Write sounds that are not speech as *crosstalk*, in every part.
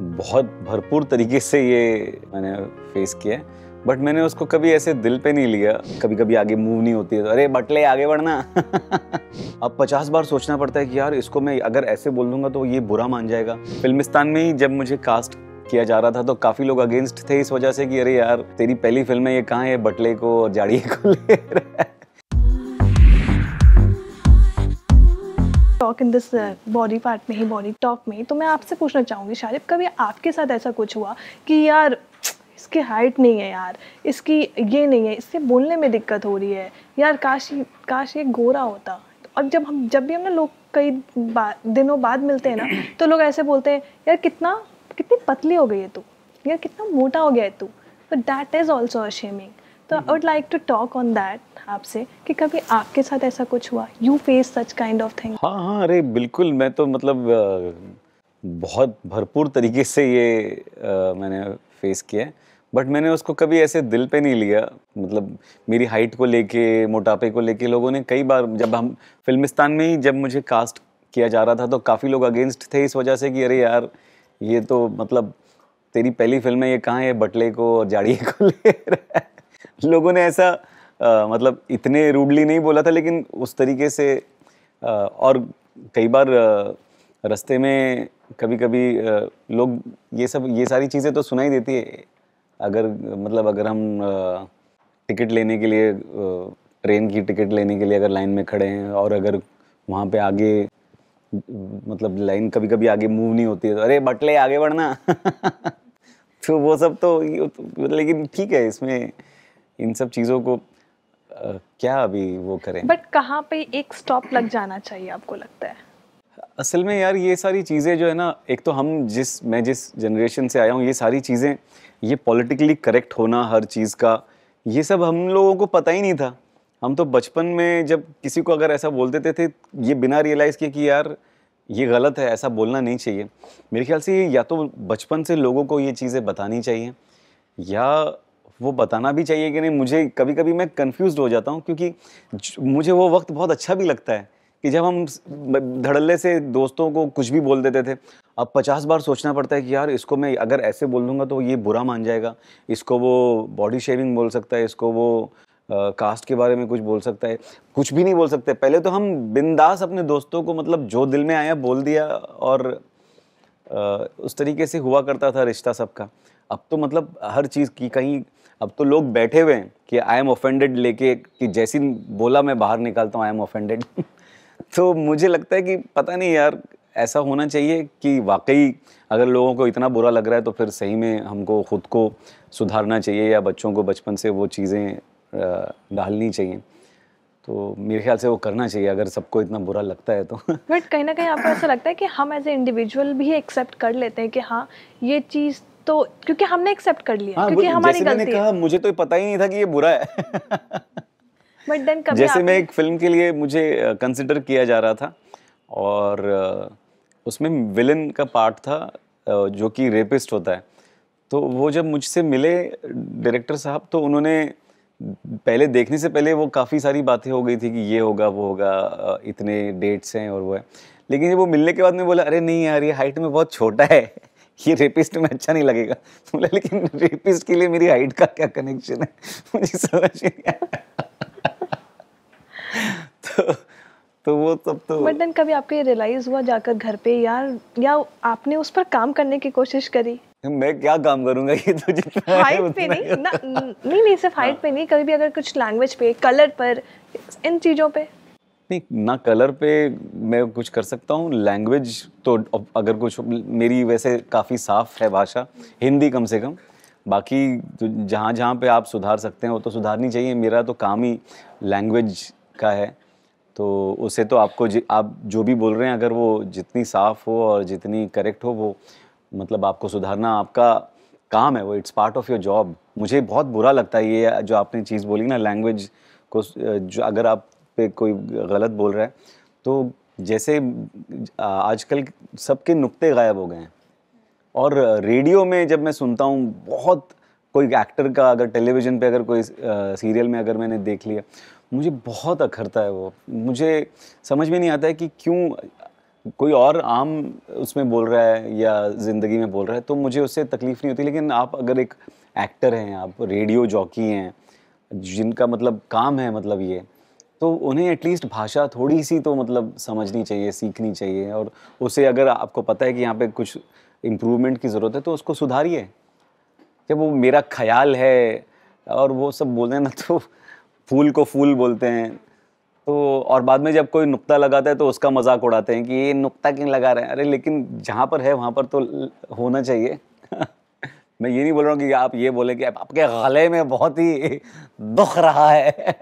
बहुत भरपूर तरीके से ये मैंने फेस किया बट मैंने उसको कभी ऐसे दिल पे नहीं लिया कभी कभी आगे मूव नहीं होती है तो अरे बटले आगे बढ़ना *laughs* अब पचास बार सोचना पड़ता है कि यार इसको मैं अगर ऐसे बोल दूंगा तो ये बुरा मान जाएगा फिल्मिस्तान में ही जब मुझे कास्ट किया जा रहा था तो काफ़ी लोग अगेंस्ट थे इस वजह से कि अरे यार तेरी पहली फिल्म है ये कहाँ है बटले को और जाड़िए को *laughs* ले रहा है talk in this body part में ही बॉडी टॉक में ही तो मैं आपसे पूछना चाहूँगी शारिफ कभी आपके साथ ऐसा कुछ हुआ कि यार इसकी हाइट नहीं है यार इसकी ये नहीं है इससे बोलने में दिक्कत हो रही है यार काश काश ये गोरा होता और जब हम जब भी हम ना लोग कई बा, दिनों बाद मिलते हैं ना *coughs* तो लोग ऐसे बोलते हैं यार कितना कितनी पतली हो गई है तू यार कितना मोटा हो गया है तू तो that is also a shaming तो I would like to talk on that आपसे कि कभी आपके साथ ऐसा कुछ हुआ you face such kind of thing हाँ हाँ अरे बिल्कुल मैं तो मतलब बहुत भरपूर तरीके से ये आ, मैंने फेस किया बट मैंने उसको कभी ऐसे दिल पे नहीं लिया मतलब मेरी हाइट को लेके मोटापे को लेके लोगों ने कई बार जब हम फिल्मिस्तान में ही जब मुझे कास्ट किया जा रहा था तो काफ़ी लोग अगेंस्ट थे इस वजह से कि अरे यार ये तो मतलब तेरी पहली फिल्म है ये कहाँ है बटले को और जाड़िए को ले रहा है लोगों ने ऐसा आ, मतलब इतने रूडली नहीं बोला था लेकिन उस तरीके से आ, और कई बार रास्ते में कभी कभी लोग ये सब ये सारी चीज़ें तो सुनाई देती है अगर मतलब अगर हम टिकट लेने के लिए ट्रेन की टिकट लेने के लिए अगर लाइन में खड़े हैं और अगर वहाँ पे आगे मतलब लाइन कभी कभी आगे मूव नहीं होती है तो अरे बटले आगे बढ़ना *laughs* तो वो सब तो, तो लेकिन ठीक है इसमें इन सब चीज़ों को क्या अभी वो करें बट कहाँ पे एक स्टॉप लग जाना चाहिए आपको लगता है असल में यार ये सारी चीज़ें जो है ना एक तो हम जिस मैं जिस जनरेशन से आया हूँ ये सारी चीज़ें ये पॉलिटिकली करेक्ट होना हर चीज़ का ये सब हम लोगों को पता ही नहीं था हम तो बचपन में जब किसी को अगर ऐसा बोल देते थे ये बिना रियलाइज़ किए कि यार ये गलत है ऐसा बोलना नहीं चाहिए मेरे ख्याल से या तो बचपन से लोगों को ये चीज़ें बतानी चाहिए या वो बताना भी चाहिए कि नहीं मुझे कभी कभी मैं कन्फ्यूज हो जाता हूँ क्योंकि मुझे वो वक्त बहुत अच्छा भी लगता है कि जब हम धड़ल्ले से दोस्तों को कुछ भी बोल देते थे अब पचास बार सोचना पड़ता है कि यार इसको मैं अगर ऐसे बोल दूंगा तो ये बुरा मान जाएगा इसको वो बॉडी शेविंग बोल सकता है इसको वो आ, कास्ट के बारे में कुछ बोल सकता है कुछ भी नहीं बोल सकते पहले तो हम बिंदास अपने दोस्तों को मतलब जो दिल में आया बोल दिया और आ, उस तरीके से हुआ करता था रिश्ता सबका अब तो मतलब हर चीज़ की कहीं अब तो लोग बैठे हुए हैं कि आई एम ऑफेंडेड लेके कि जैसी बोला मैं बाहर निकालता हूँ आई एम ऑफेंडेड तो मुझे लगता है कि पता नहीं यार ऐसा होना चाहिए कि वाकई अगर लोगों को इतना बुरा लग रहा है तो फिर सही में हमको ख़ुद को सुधारना चाहिए या बच्चों को बचपन से वो चीज़ें डालनी चाहिए तो मेरे ख्याल से वो करना चाहिए अगर सबको इतना बुरा लगता है तो *laughs* बट कहीं ना कहीं आपको ऐसा लगता है कि हम एज ए इंडिविजुअल भी एक्सेप्ट कर लेते हैं कि हाँ ये चीज़ तो क्योंकि हमने एक्सेप्ट कर लिया हाँ, क्योंकि हमारी गलती कहा मुझे तो पता ही नहीं था कि ये बुरा है बट देन कभी जैसे मैं एक फिल्म के लिए मुझे कंसिडर किया जा रहा था और उसमें विलेन का पार्ट था जो कि रेपिस्ट होता है तो वो जब मुझसे मिले डायरेक्टर साहब तो उन्होंने पहले देखने से पहले वो काफ़ी सारी बातें हो गई थी कि ये होगा वो होगा इतने डेट्स हैं और वो है लेकिन जब वो मिलने के बाद में बोला अरे नहीं यार ये हाइट में बहुत छोटा है ये रेपिस्ट में अच्छा नहीं लगेगा बोला लेकिन रेपिस्ट के लिए मेरी हाइट का क्या कनेक्शन है मुझे समझ नहीं आया *laughs* तो तो वो तब तो बट देन कभी आपको ये रियलाइज हुआ जाकर घर पे यार या आपने उस पर काम करने की कोशिश करी मैं क्या काम करूंगा ये तो जितना हाइट पे नहीं ना नहीं नहीं सिर्फ हाइट पे नहीं कभी भी अगर कुछ लैंग्वेज पे कलर पर इन चीज़ों पे नहीं ना कलर पे मैं कुछ कर सकता हूँ लैंग्वेज तो अगर कुछ मेरी वैसे काफ़ी साफ है भाषा हिंदी कम से कम बाकी तो जहाँ जहाँ पे आप सुधार सकते हैं वो तो सुधारनी चाहिए मेरा तो काम ही लैंग्वेज का है तो उसे तो आपको जि आप जो भी बोल रहे हैं अगर वो जितनी साफ हो और जितनी करेक्ट हो वो मतलब आपको सुधारना आपका काम है वो it's part of your job मुझे बहुत बुरा लगता है ये जो आपने चीज़ बोली ना लैंग्वेज को जो अगर आप पे कोई गलत बोल रहा है तो जैसे आजकल सबके नुक्ते गायब हो गए हैं और रेडियो में जब मैं सुनता हूँ बहुत कोई एक्टर का अगर टेलीविज़न पे अगर कोई सीरियल में अगर मैंने देख लिया मुझे बहुत अखरता है वो मुझे समझ में नहीं आता है कि क्यों कोई और आम उसमें बोल रहा है या ज़िंदगी में बोल रहा है तो मुझे उससे तकलीफ़ नहीं होती लेकिन आप अगर एक एक्टर हैं आप रेडियो जॉकी हैं जिनका मतलब काम है मतलब ये तो उन्हें एटलीस्ट भाषा थोड़ी सी तो मतलब समझनी चाहिए सीखनी चाहिए और उसे अगर आपको पता है कि यहाँ पे कुछ इम्प्रूवमेंट की ज़रूरत है तो उसको सुधारिए जब वो मेरा ख्याल है और वो सब बोल रहे ना *laughs* तो फूल को फूल बोलते हैं तो और बाद में जब कोई नुक्ता लगाता है तो उसका मजाक उड़ाते हैं कि ये नुक्ता क्यों लगा रहे हैं अरे लेकिन जहाँ पर है वहाँ पर तो होना चाहिए मैं ये नहीं बोल रहा हूँ कि आप ये बोलें कि आपके गले में बहुत ही दुख रहा है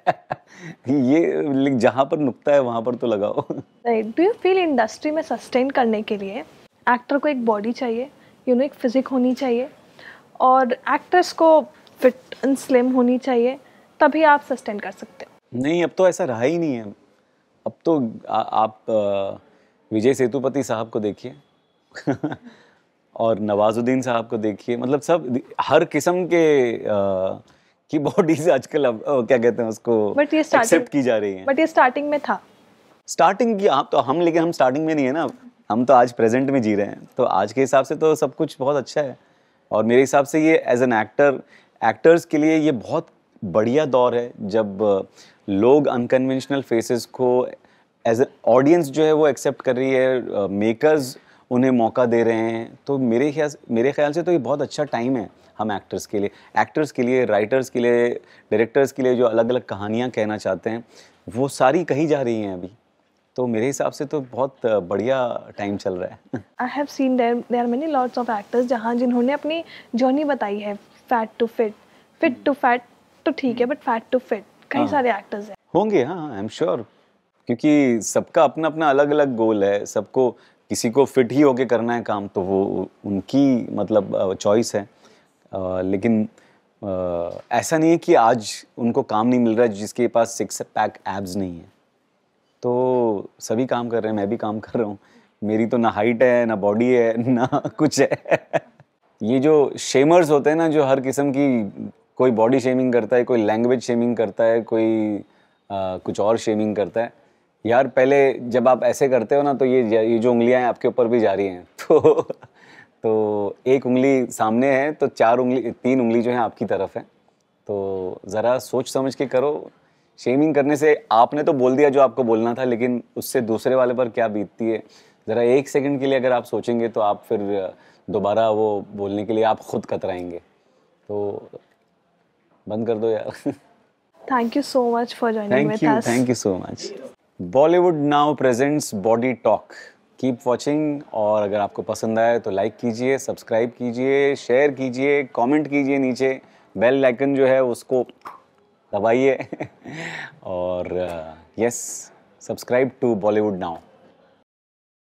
*laughs* ये जहाँ पर नुकता है वहाँ पर तो लगाओ डू यू फील इंडस्ट्री में सस्टेन करने के लिए एक्टर को एक बॉडी चाहिए यू नो एक फिजिक होनी चाहिए और एक्ट्रेस को फिट एंड स्लिम होनी चाहिए तभी आप सस्टेन कर सकते हो नहीं अब तो ऐसा रहा ही नहीं है अब तो आ, आप विजय सेतुपति साहब को देखिए *laughs* और नवाजुद्दीन साहब को देखिए मतलब सब हर किस्म के की बॉडीज आजकल अब क्या कहते हैं उसको एक्सेप्ट की जा रही है बट ये स्टार्टिंग में था स्टार्टिंग की आप तो हम लेकिन हम स्टार्टिंग में नहीं है ना हम तो आज प्रेजेंट में जी रहे हैं तो आज के हिसाब से तो सब कुछ बहुत अच्छा है और मेरे हिसाब से ये एज एन एक्टर एक्टर्स के लिए ये बहुत बढ़िया दौर है जब लोग अनकन्वेंशनल फेसेस को एज ए ऑडियंस जो है वो एक्सेप्ट कर रही है मेकर्स uh, उन्हें मौका दे रहे हैं तो मेरे ख्याल मेरे ख्याल से तो ये बहुत अच्छा टाइम है हम एक्टर्स के लिए एक्टर्स के लिए राइटर्स के लिए डायरेक्टर्स के लिए जो अलग अलग कहानियाँ कहना चाहते हैं वो सारी कही जा रही हैं अभी तो मेरे हिसाब से तो बहुत बढ़िया टाइम चल रहा है I have seen there are many lots of actors जहाँ जिन्होंने अपनी जर्नी बताई है fat to fit fit to fat तो ठीक है बट फैट टू फिट कई हाँ। सारे एक्टर्स हैं होंगे हाँ आई एम श्योर क्योंकि सबका अपना अपना अलग अलग गोल है सबको किसी को फिट ही होके करना है काम तो वो उनकी मतलब चॉइस है आ, लेकिन आ, ऐसा नहीं है कि आज उनको काम नहीं मिल रहा है जिसके पास सिक्स पैक एब्स नहीं है तो सभी काम कर रहे हैं मैं भी काम कर रहा हूँ मेरी तो ना हाइट है ना बॉडी है ना कुछ है *laughs* ये जो शेमर्स होते हैं ना जो हर किस्म की कोई बॉडी शेमिंग करता है कोई लैंग्वेज शेमिंग करता है कोई आ, कुछ और शेमिंग करता है यार पहले जब आप ऐसे करते हो ना तो ये ये जो उंगलियां आपके ऊपर भी जा रही हैं *laughs* तो तो एक उंगली सामने है तो चार उंगली तीन उंगली जो है आपकी तरफ है तो ज़रा सोच समझ के करो शेमिंग करने से आपने तो बोल दिया जो आपको बोलना था लेकिन उससे दूसरे वाले पर क्या बीतती है ज़रा एक सेकंड के लिए अगर आप सोचेंगे तो आप फिर दोबारा वो बोलने के लिए आप खुद कतराएंगे तो बंद कर दो यार thank you so much for joining with us thank you so much Bollywood now presents body talk keep watching और अगर आपको पसंद आए तो लाइक कीजिए सब्सक्राइब कीजिए शेयर कीजिए कमेंट कीजिए नीचे बेल आइकन जो है उसको दबाइए *laughs* और yes subscribe to Bollywood now